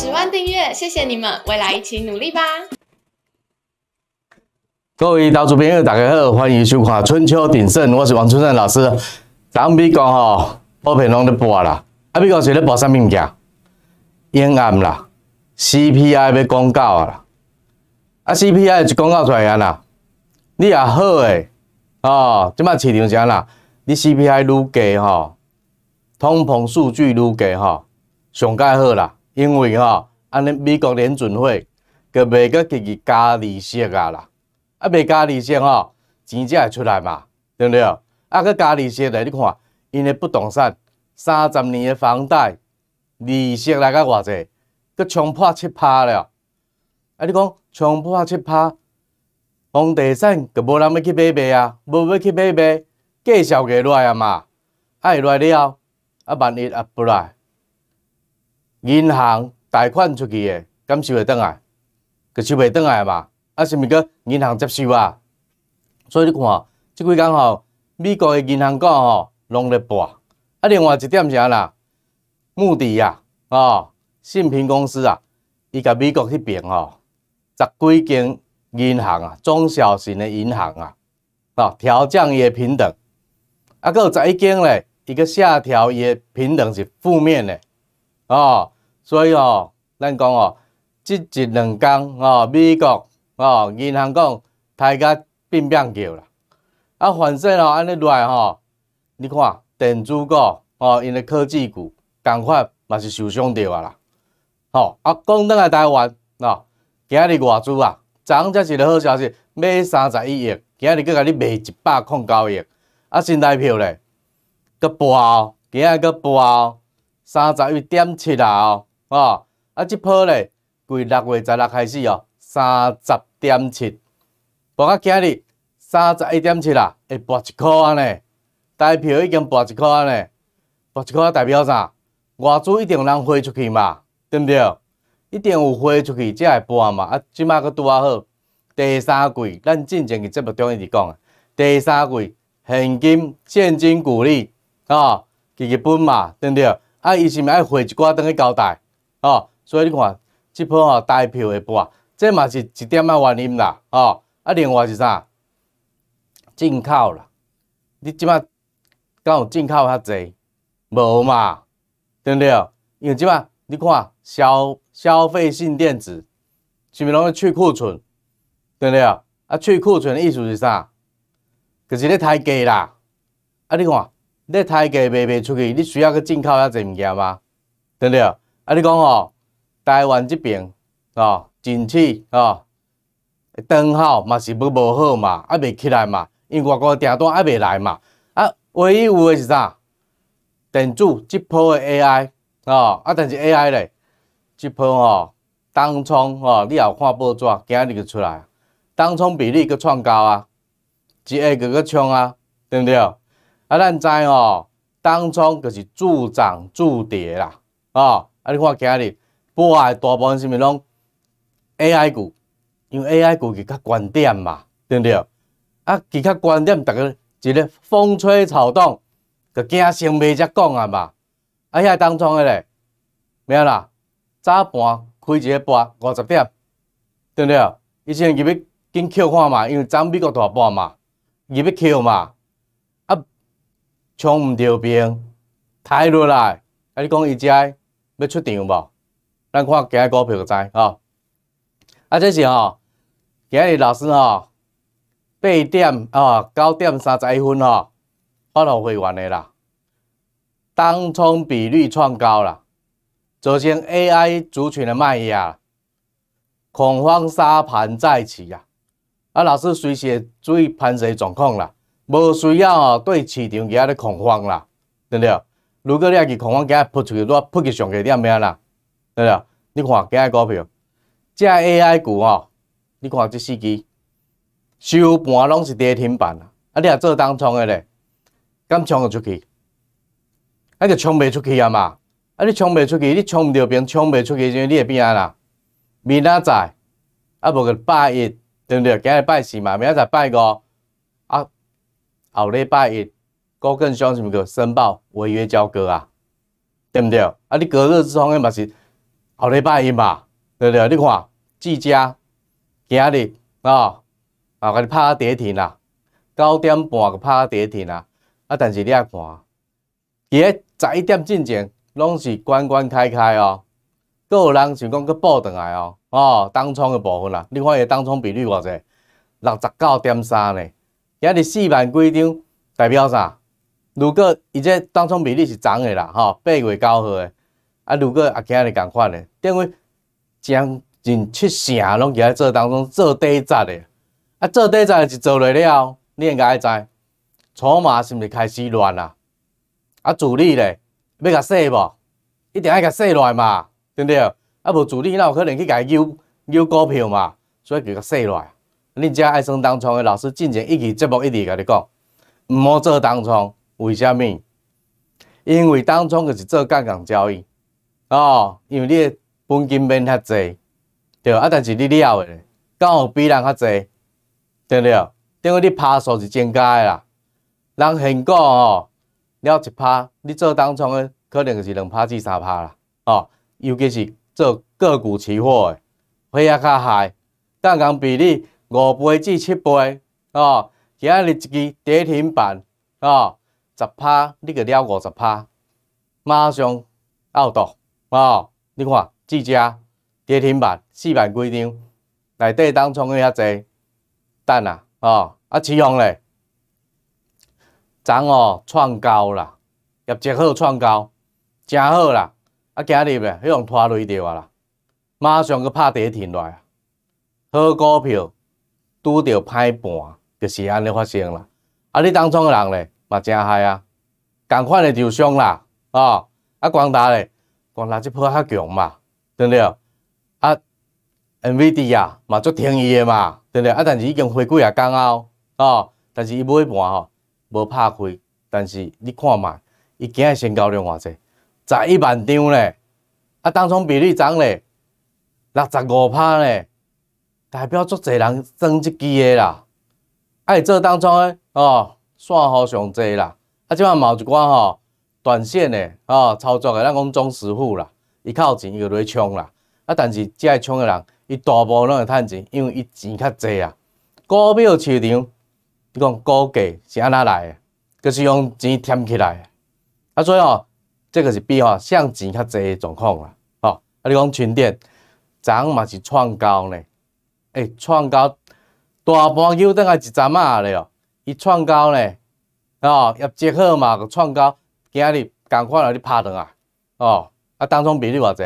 十万订阅，谢谢你们，未来一起努力吧！各位老主友，大家好，欢迎收看《春秋鼎盛》，我是王春盛老师。咱们比讲吼，报评拢在播啦，啊，比讲是咧播啥物物件？阴暗啦，CPI 要公告啊啦，啊，CPI 一公告出来啊啦，你也好诶，哦，即摆市场是啦？你 CPI 愈低吼，通膨数据愈低吼，上该好啦。因为吼，安尼美国联准会个未个家己加利息啊啦，啊未加利息吼，钱才会出来嘛，对不对？啊，佮加利息咧，你看，因诶不动产三十年的房贷，利息来个偌济，佮冲破七趴了。啊，你讲冲破七趴，房地产佮无人要去买卖啊，无要去买卖，价少下来啊嘛，啊下来了，啊万一啊不来。银行贷款出去的，敢收会倒来，个收袂倒来嘛？啊，是毋是个银行接收啊？所以你看，即几工吼，美国的银行股吼，拢咧博。啊，另外一点啥啦？穆迪啊，哦，信平公司啊，伊甲美国迄边吼，十几间银行啊，中小型的银行啊，哦，调降的平等。啊，有十一间咧，伊个下调伊的平等是负面的。哦，所以哦，咱讲哦，即一两天哦，美国哦，银行讲大家变命叫啦，啊，反身哦，安尼来吼，你看电子股哦，因的科技股赶快嘛是受伤着啊啦，吼，啊，讲倒来台湾哦，今日外资啊，昨昏才是个好消息，买三十一亿，今日甲你卖一百零九亿，啊，新台票咧，佫佮哦，今日佮哦。三十一点七啦，哦，啊，啊，这波咧，自六月十六开始哦，三十点七，博到今日三十一点七啦，会博一箍安尼？代表已经博一箍安尼？博一箍代表啥？外资一定通飞出去嘛？对不对？一定有飞出去才会博嘛？啊，即马佫拄啊好，第三季，咱进前个节目中一直讲，第三季现金现金鼓励，哦，基极本嘛，对不对？啊，伊是是爱回一寡当去交代，哦，所以你看，即批吼代票下博，这嘛是一点仔原因啦，哦，啊，另外是啥？进口啦，你即摆敢有进口较济？无嘛，对不对？因为即摆你看消消费性电子是毋是拢要去库存，对不对？啊，去库存的意思是啥？就是咧太低啦，啊，你看。你台价卖不出去，你需要去进口遐侪物件吗？对不对？啊，你讲哦，台湾这边哦，景气哦，灯号嘛是不无好嘛，啊，袂起来嘛，因为外国订单还袂来嘛，啊，唯一有的是啥？电子，即波的 AI 哦，啊，但是 AI 咧，这波哦，当冲哦，你也有看报纸，今日就出来，当冲比例佫创高啊，一下个佫冲啊，对不对？啊，咱知哦，当中就是助涨助跌啦，哦，啊你看今日盘诶，大部分是毋是拢 A I 股？因为 A I 股是较关点嘛，对不对？啊，其较关点，逐个一个风吹草动，佮惊先未则讲啊嘛。啊，遐当中诶咧，明啦，早盘开一个盘五十点，对不对？伊先入去紧扣看嘛，因为涨美国大盘嘛，入去扣嘛。冲唔着兵，抬落来，啊！你讲伊只要出场无？咱看今日股票就知吼。啊，这是吼，今日老师吼八点哦，九点三十一分吼发到会员的啦，当冲比率创高啦，造成 AI 族群的卖压，恐慌杀盘再起呀。啊，老师随时注意盘势状况啦。无需要对市场加咧恐慌啦，对不对？如果你阿去恐慌，加扑出去，我扑去上个点咩啦？对不对？你看今日股票，即个 AI 股哦，你看即四支收盘拢是跌停板啦。啊，你也做当冲的咧，敢冲得出去？啊，就冲未出去啊嘛。啊，你冲未出去，你冲唔到边，冲未出去，所以你会变安啦。明仔载啊，无个拜一，对不对？今日拜四嘛，明仔载拜五。后礼拜一，高跟双是毋个申报违约交割啊，对毋对？啊，你隔日之后嘛是后礼拜一吧，对不对？你看，记者今日啊啊，给你拍跌停啦，九点半给拍跌停啦，啊，但是你看，伊十一点之前拢是关关开开哦，搁有人想讲去报倒来哦，哦，当冲诶部分啦，你看伊当冲比率偌侪，六十九点三呢。也是四万几张，代表啥？如果伊这当中比例是涨的啦，吼八月九号的，啊，如果啊今日共款的，因为将近七成拢伫遐做当中做底砸的，啊，做底砸就做落了，你应该爱知，筹码是毋是开始乱啦？啊，主力咧要甲洗无？一定爱甲洗落嘛，对不对？啊，无主力，有可能去伊诱诱股票嘛，所以就甲洗落。你只爱耍当冲的老师，进前一期节目一直甲你讲，毋好做当冲，为虾米？因为当冲就是做杠杆交易哦，因为你的本金免较侪，对。啊，但是你了的刚有比人较侪，对不对？因为你拍数是增加的啦。人现讲哦，了一拍，你做当冲的可能就是两拍至三拍啦。哦，尤其是做个股期货的，会啊较大，杠杆比例。五倍至七倍，哦，今日一支跌停板，哦，十趴你个了五十趴，马上凹倒，哦，你看，自家跌停板四万几张，内底当中个遐侪，等啊，哦，啊起用嘞，昨哦创高啦，业绩好创高，真好啦，啊今日嘞，迄用拖累着啊啦，马上去拍跌停落，好股票。拄着歹盘，就是安尼发生啦。啊，你当中个人咧，嘛真大啊，共款的受伤啦，哦，啊光大咧，光大即波较强嘛，对毋对？啊，NVIDIA 嘛足天伊诶嘛，对毋对？啊，但是已经回归啊，光啊，哦，但是伊尾盘吼无拍开，但是你看嘛，伊今日成交量偌济，十一万张咧，啊，当中比例涨咧，六十五趴咧。代表足侪人装即机诶啦，啊，做当中诶哦，散户上侪啦，啊，即嘛有一寡吼短线诶，哦，操作诶，咱讲中实户啦，伊靠钱，伊落去冲啦，啊，但是即爱冲诶人，伊大部分拢会趁钱，因为伊钱较侪啊。股票市场，你讲估价是安怎来诶？就是用钱添起来。啊，所以哦，这个是比吼向钱较侪诶状况啦，哦，啊，你讲全昨昏嘛是创高呢。哎，创高，大盘又等下一阵啊了。伊创高呢，哦，业绩好嘛，创高，今日刚看了你拍档啊，哦，啊，当中比例偌济，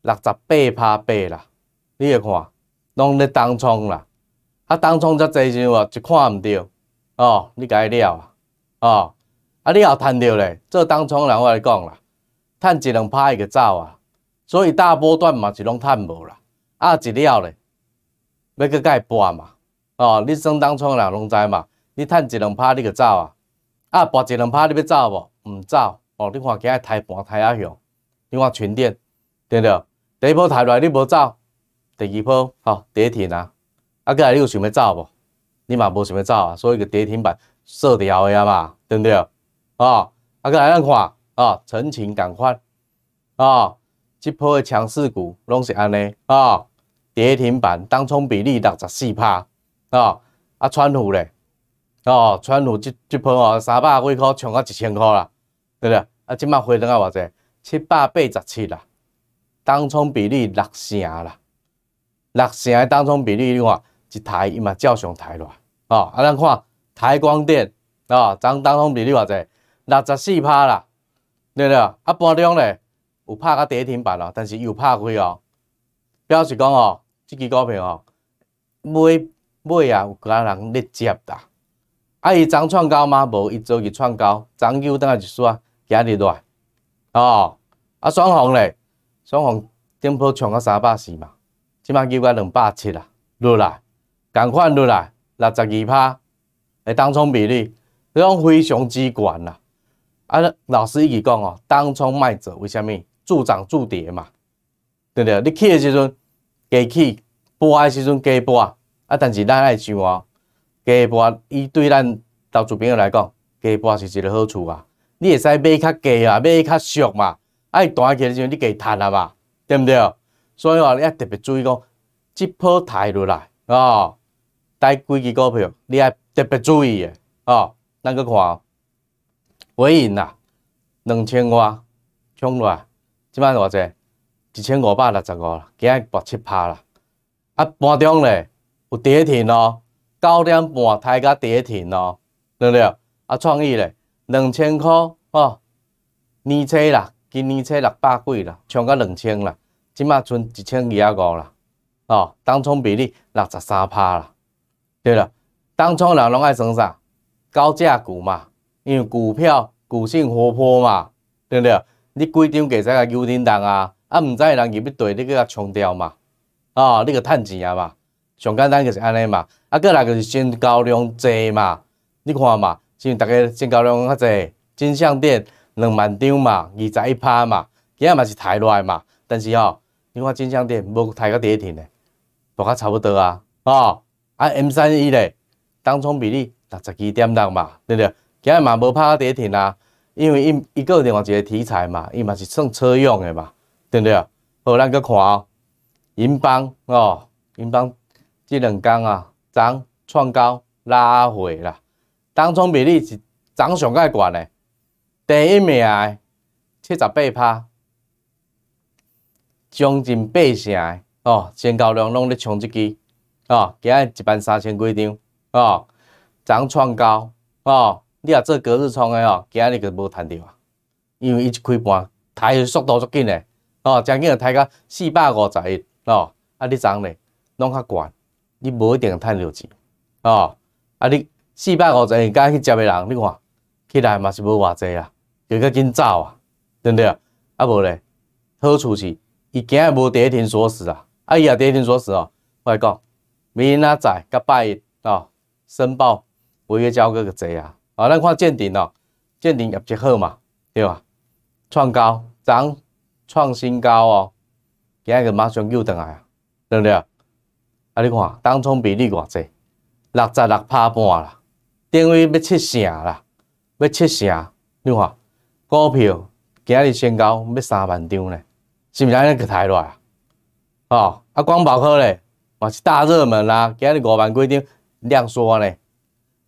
六十八拍八啦，你会看，拢咧当冲啦。啊，当冲遮济钱话，一看毋对，哦，你解了，啊，哦，啊，你也趁到咧，做当冲人我来讲啦，趁一两拍伊就走啊。所以大波段嘛是拢趁无啦，啊，一了咧。要甲伊博嘛？哦，你算当创人拢知嘛？你趁一两拍你就走啊！啊，博一两拍你要走无？毋走哦！你看今日台盘台阿凶，你看全天对不对？第一波抬落来你无走，第二波吼跌停啊！啊，过来你有想要走无？你嘛无想要走啊！所以个跌停板射掉诶。啊嘛，对不对？啊，啊，过来咱看哦，陈情板块哦，即波强势股拢是安尼哦。跌停板，当冲比例六十四趴啊！啊，川普咧，哦，川普即即波哦，三百几块冲到一千块啦，对不对？啊，即摆回档啊，偌济？七百八十七啦，当冲比例六成啦，六成的当冲比例看一台伊嘛照常台咯哦，啊，咱看台光电啊，涨当冲比例偌济？六十四趴啦，对不对？啊，半中咧有拍到跌停板咯，但是又拍开哦，表示讲哦。即支股票哦，买买啊，有几人咧接哒？啊，伊涨创高吗？无，伊昨日创高，涨又等个一数啊，日落来哦。啊，双红咧，双红顶部冲到三百四嘛，即摆跌到两百七啦，落来，共款落来，六十二趴，诶，当冲比例，伊讲非常之悬啦。啊，老师一直讲哦，当冲卖者为虾米？助涨助跌嘛，对不对？你去的时阵。加起，播诶时阵加播，啊！啊，但是咱爱想话，加博伊对咱投资朋友来讲，加博是一个好处啊。你会使买较低啊，买较俗嘛，啊，伊弹起来时阵你加趁啊嘛，对毋对？所以话，你还特别注意讲，即波大落来哦，带几支股票你还特别注意诶哦。咱去看，哦，尾银啊，两千外冲落，来，即摆偌济？一千五百六十五，今日八七趴啦，啊，盘中咧有跌停咯，九点半抬个跌停咯，对不对？啊，创意咧两千块哦，年初啦，今年初六百几啦，冲到两千啦，即嘛剩一千二啊五啦，哦，当冲比例六十三趴啦，对了，当冲人拢爱算啥？高价股嘛，因为股票股性活泼嘛，对不对？你贵州个啥个油电档啊？啊，毋知人入去对，你去甲冲掉嘛？哦，你个趁钱啊嘛？上简单就是安尼嘛。啊，个来就是成交量侪嘛。你看嘛，是逐个成交量较侪，金相电两万张嘛，二十一趴嘛，今仔嘛是抬落来嘛。但是哦，你看金相电无抬到一停诶，无甲差不多啊。哦，啊 M 三一咧，当冲比例六十二点六嘛，对对？今仔嘛无拍到一停啊，因为伊伊有另外一个题材嘛，伊嘛是算车用诶嘛。对不对？好，咱去看哦，银邦哦，银邦这两天啊涨创高拉回啦。当中比例是涨上介悬诶，第一名诶，七十八趴，将近八成诶哦，成交量拢咧冲即支哦，今仔一万三千几张哦，涨创高哦。你啊做隔日冲诶哦，今仔日就无赚到啊，因为伊一开盘抬速度足紧诶。哦，将近个抬到四百五十亿哦，啊，你涨嘞，拢较悬，你无一定趁着钱，哦，啊，你四百五十亿敢去接诶人，你看起来嘛是无偌济啊，要较紧走啊，对毋对？啊，无咧，好处是，伊今日无跌停锁死啊，啊，哎第跌停锁死哦，我来讲，明仔载甲拜一哦，申报，违约交割个侪啊，啊，咱看见顶哦，见顶业绩好嘛，对吧？创高涨。创新高哦，今日个马上又 d 来啊，对不对？啊，你看，当冲比例偌济，六十六拍半啦，等位要七成啦，要七成。你看，股票今日先高，要三万张呢，是不是？安尼个太弱啊，哦，啊，光宝科咧，嘛是大热门啦，今日五万几张量缩呢，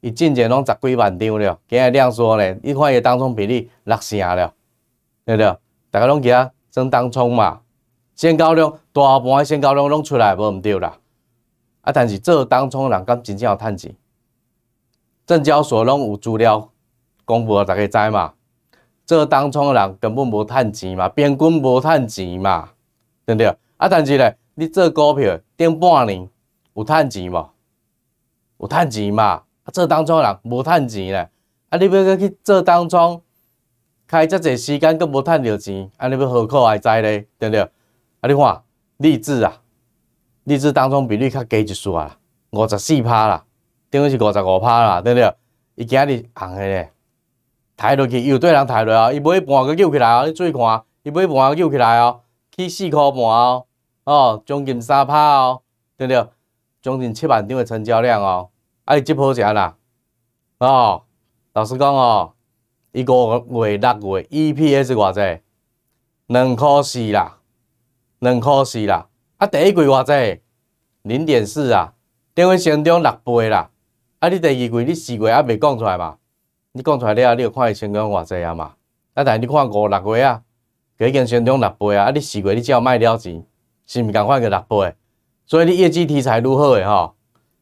伊进前拢十几万张了，今日量缩呢，你看伊当冲比例六成了，对不对？大家拢加。做当冲嘛，新高量大盘的新高量拢出来，无毋对啦。啊，但是做当冲的人敢真正有趁钱？证交所拢有资料公布，大家知嘛？做当冲的人根本无趁钱嘛，边均无趁钱嘛，对不对？啊，但是咧，你做股票顶半年有趁钱无？有趁钱嘛？啊，做当冲的人无趁钱咧。啊，你要去做当冲？开遮侪时间，阁无趁着钱，安尼要何苦来知咧？对不对？啊！你看，励志啊！励志当中比例较低一仔啦，五十四趴啦，等于是五十五趴啦，对不对？伊今日红个咧，抬落去又对人抬落啊，伊买盘半救起来啊，你注意看，伊买盘半救起来哦，起四箍半哦，哦，将近三趴哦，对不对？将近七万张的成交量哦，啊这波好样啦？哦，老实讲哦。伊五月、六月 EPS 偌济？两块四啦，两块四啦。啊，第一季偌济？零点四啊，等于成长六倍啦。啊，你第二季、你四月还未讲出来嘛？你讲出来了，你就看伊成长偌济啊嘛。啊，但是你看五、六月啊，佮已经成长六倍啊。啊，你四月你只要卖了钱，是是同款个六倍？所以你业绩题材如何诶？吼？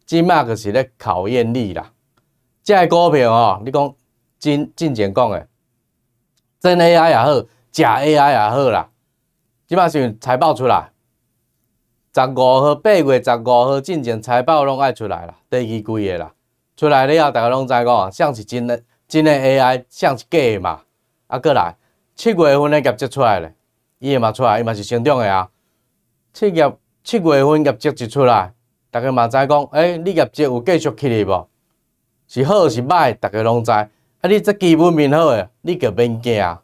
即摆个是咧考验你啦。即个股票哦，你讲。真正前讲诶，真 AI 也好，假 AI 也好啦。即摆是财报出来，十五号、八月十五号正前财报拢爱出来啦，第二季诶啦，出来了后，大家拢知讲，像是真诶，真诶 AI，像是假诶嘛。啊，过来七月份诶业绩出来咧，伊诶嘛出来，伊嘛是成长诶啊。七月七月份业绩一出来，大家嘛知讲，诶，你业绩有继续去咧无？是好是歹，大家拢知。啊！你这基本面好诶，你就免惊啊！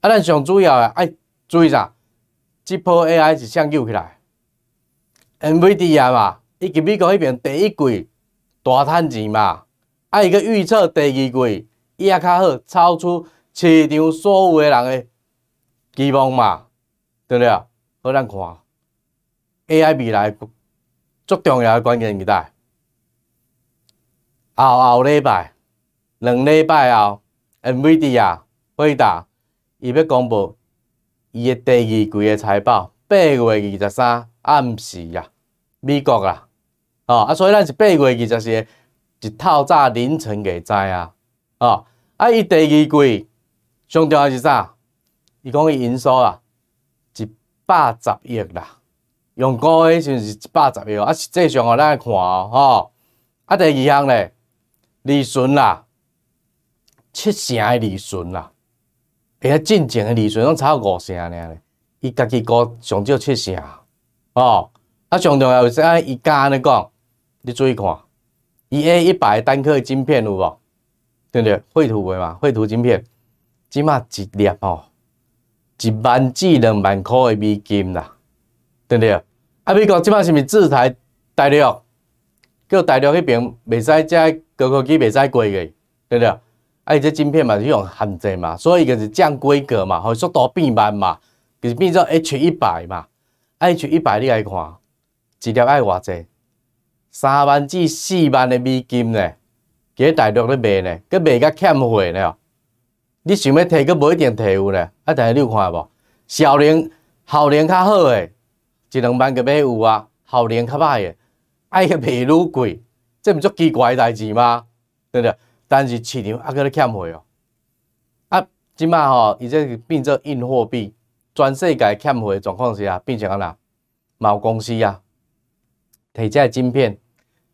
啊，咱上主要诶，哎，注意一即波 AI 是抢救起来，NVIDIA 嘛，伊去美国迄边第一季大趁钱嘛，啊，伊个预测第二季伊也较好，超出市场所有诶人诶期望嘛，对了，对？好，咱看 AI 未来足重要诶关键时代，后后礼拜。两礼拜后，Nvidia 回答，伊要公布伊的第二季的财报，八月二十三暗时啊，美国啦，哦，啊，所以咱是八月二十三，一透早凌晨嘅知啊，哦，啊，伊第二季上重要是啥？伊讲伊营收啊，一百十亿啦，用高诶，是是一百十亿？啊，实际上哦，咱看哦，吼，啊，第二项咧，利润啦。七成的利润啦，而且进前诶利润拢差五成尔咧，伊家己高上少七成，哦，啊，上重要是啊，伊安尼讲，你注意看，伊按一百单克晶片有无？对不对？绘图未嘛？绘图晶片，即嘛一粒吼，一万至两万箍诶美金啦，对不对？啊，美国即嘛是毋是制裁大陆，叫大陆迄边袂使遮高科技袂使过去，对不对？哎，这晶片嘛，用很制嘛，所以就是降规格嘛，吼，速度变慢嘛。就是变做 H 一百嘛，H 一百你来看，一粒爱偌侪？三万至四万的美金呢？在大陆咧卖呢，搁卖甲欠火呢。你想要提，搁无一定提有咧，啊，但是你有看无？小联、效能较好诶，一两万个买有啊。效能较歹诶，哎，卖愈贵，这毋足奇怪诶代志吗？对不对？但是市场还搁咧欠货哦，啊，即卖吼，伊即变做硬货币，全世界欠的状况是啊，变成干哪？某公司啊，摕个晶片，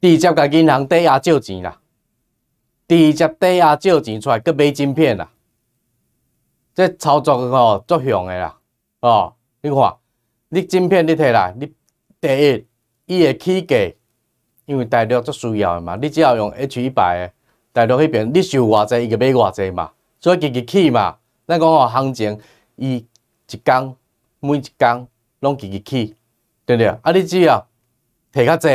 直接甲银行抵押借钱啦，直接抵押借钱出来，搁买晶片啦，这操作吼足凶的啦，哦，你看，你晶片你摕来，你第一，伊个起价，因为大陆足需要嘛，你只要用 H 一百的。大陆迄边，你收偌济，伊就买偌济嘛。所以日日去嘛，咱讲哦，行情伊一天，每一工拢日日去，对不对？啊，你只要摕较济，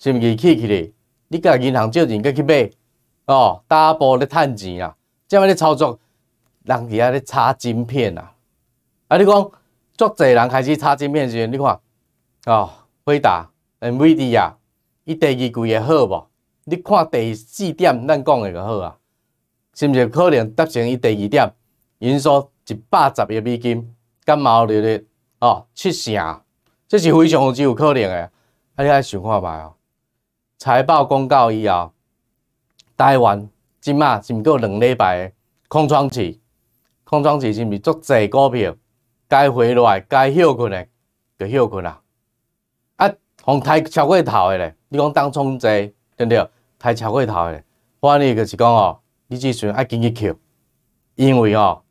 是毋是去去咧？你甲银行借钱，甲去买，哦，打波咧趁钱啊。即么在操作，人伫遐咧擦金片啊。啊，你讲足济人开始擦金片，先，你看，哦，回答，NVD 啊，伊第二季会好无？你看第四点，咱讲诶就好啊，是毋是可能达成伊第二点？营收一百十亿美金，甲毛利率哦七成，这是非常之有可能诶。啊，你爱想看卖哦。财报公告以后，台湾即马是唔有两礼拜，诶空窗期，空窗期是毋是足侪股票该回落、该休困诶，就休困啊！啊，互泰超过头诶咧，你讲当冲侪，对不对？太超过头诶。反你就是讲哦，你即阵爱紧去扣，因为哦，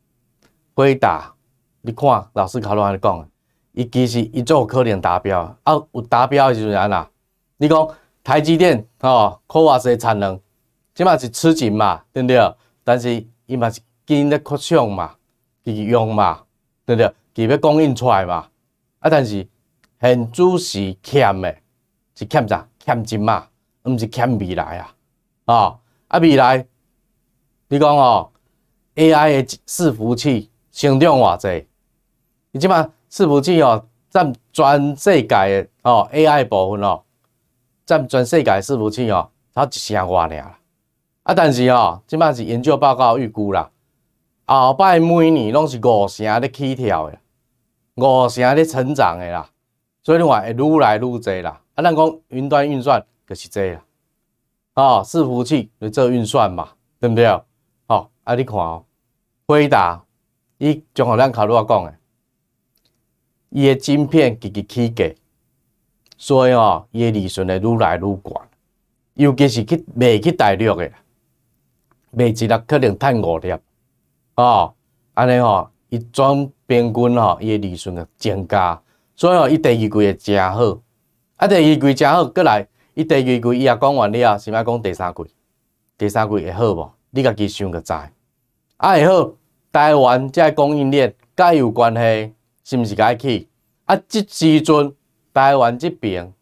回答你看老师考安尼讲，伊其实做有可能达标，啊有达标诶时阵安啦？你讲台积电哦，可话诶产能，即嘛是吃紧嘛，对不对？但是伊嘛是紧咧扩充嘛，急用嘛，对不对？急要供应出来嘛，啊，但是现主是欠诶，是欠啥？欠钱嘛。毋是欠未来啊！啊啊，未来你讲哦，AI 的伺服器成长偌济？你即码伺服器哦，占全世界的哦，AI 部分哦，占全世界伺服器哦，它一成偌尔。啊，但是哦，即嘛是研究报告预估啦，后摆每年拢是五成咧起跳个，五成咧成长的啦。所以你话会愈来愈济啦。啊，咱讲云端运算。就是这啦，哦，伺服器就做运算嘛，对不对？哦，啊，你看哦，回答，伊从何咱靠路啊讲诶？伊诶晶片积极起价，所以哦，伊诶利润会愈来愈悬，尤其是去卖去大陆诶，卖一粒可能赚五粒，哦，安尼哦，伊总平均哦，伊诶利润会增加，所以哦，伊第二季会真好，啊，第二季真好，过来。伊第二季伊也讲完了，是要讲第三季，第三季会好无？你家己想个知。啊，会好？台湾即个供应链伊有关系，是毋是解去？啊，即时阵台湾即边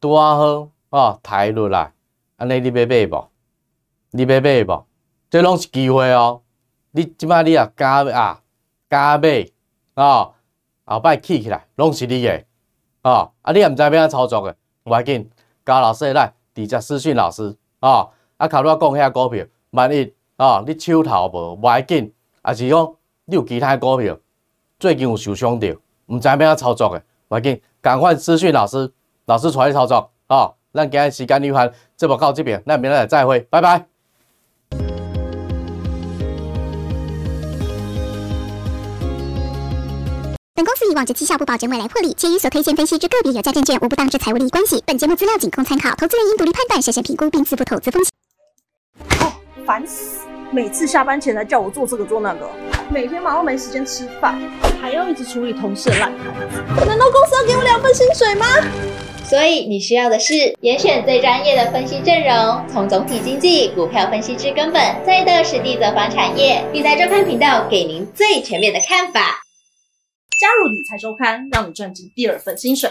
拄啊好吼抬落来，安尼你要买无？你要买无？即拢是机会哦。你即摆你也加啊加买，吼后摆起起来拢是你个，吼啊你也毋知要安操作个，要紧。教老师来，直接私信老师哦。啊，靠！我讲遐股票，万一哦，你手头无，要紧，还是讲有其他股票最近有受伤到，毋知要安操作的，要紧，赶快私信老师，老师带你操作哦。咱今日时间有限，节目到这边，咱明天再会，拜拜。本公司以往之绩效不保证未来获利，且与所推荐分析之个别有价证券无不当之财务利益关系。本节目资料仅供参考，投资人应独立判断、审慎评估并自负投资风险。烦死！每次下班前来叫我做这个做那个，每天忙到没时间吃饭，还要一直处理同事的烂摊。难道公司要给我两份薪水吗？所以你需要的是严选最专业的分析阵容，从总体经济、股票分析之根本，再到实地走访产业，并在周刊频道给您最全面的看法。加入理财周刊，让你赚进第二份薪水。